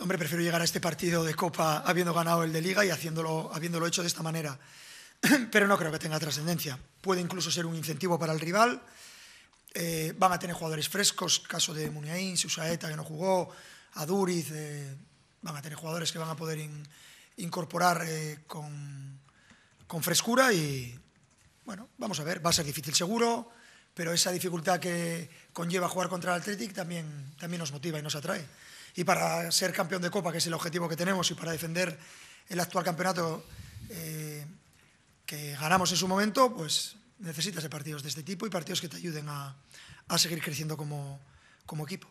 Hombre, prefiero llegar a este partido de Copa habiendo ganado el de Liga y haciéndolo, habiéndolo hecho de esta manera. Pero no creo que tenga trascendencia. Puede incluso ser un incentivo para el rival. Eh, van a tener jugadores frescos, caso de Muniain, Susaeta, que no jugó, Aduriz. Eh, van a tener jugadores que van a poder incorporar eh, con, con frescura y, bueno, vamos a ver, va a ser difícil seguro, pero esa dificultad que conlleva jugar contra el Athletic también, también nos motiva y nos atrae y para ser campeón de Copa, que es el objetivo que tenemos, y para defender el actual campeonato eh, que ganamos en su momento, pues necesitas de partidos de este tipo y partidos que te ayuden a, a seguir creciendo como, como, equipo.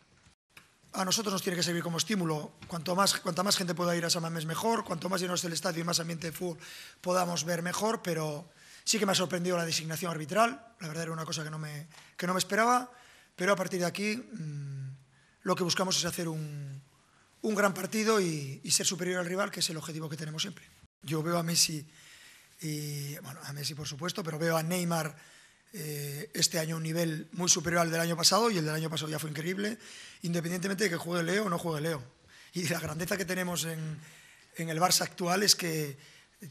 A nosotros nos tiene que servir como estímulo. Cuanto más, cuanta más gente pueda ir a mes mejor. Cuanto más llenos del estadio y más ambiente de fútbol podamos ver, mejor. Pero sí que me ha sorprendido la designación arbitral. La verdad era una cosa que no me, que no me esperaba. Pero a partir de aquí... Mm, lo que buscamos es hacer un, un gran partido y, ser superior al rival, que es el objetivo que tenemos siempre. Yo veo a Messi, y, bueno, a Messi por supuesto, pero veo a Neymar eh, este año un nivel muy superior al del año pasado y el del año pasado ya fue increíble, independientemente de que juegue Leo o no juegue Leo. Y la grandeza que tenemos en, en el Barça actual es que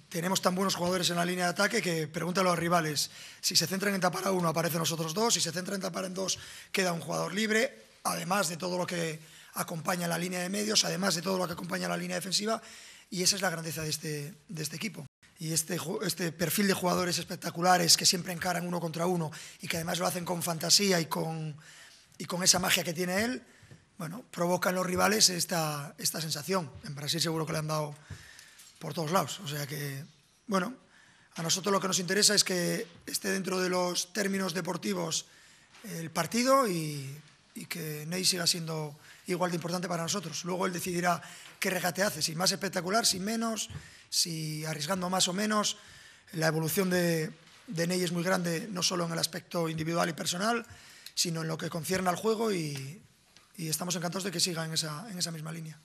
tenemos tan buenos jugadores en la línea de ataque que preguntan a los rivales, si se centran en tapar a uno aparecen los otros dos, si se centran en tapar en dos queda un jugador libre, además de todo lo que acompaña la línea de medios, además de todo lo que acompaña la línea defensiva, y esa es la grandeza de este, de este equipo. Y este, este perfil de jugadores espectaculares que siempre encaran uno contra uno y que además lo hacen con fantasía y con, y con esa magia que tiene él, bueno, provoca en los rivales esta, esta sensación. En Brasil seguro que le han dado por todos lados. O sea que, bueno, a nosotros lo que nos interesa es que esté dentro de los términos deportivos el partido y y que Ney siga siendo igual de importante para nosotros. Luego él decidirá qué regate hace, si más espectacular, si menos, si arriesgando más o menos. La evolución de, Ney es muy grande, no solo en el aspecto individual y personal, sino en lo que concierne al juego y, estamos encantados de que siga en esa misma línea.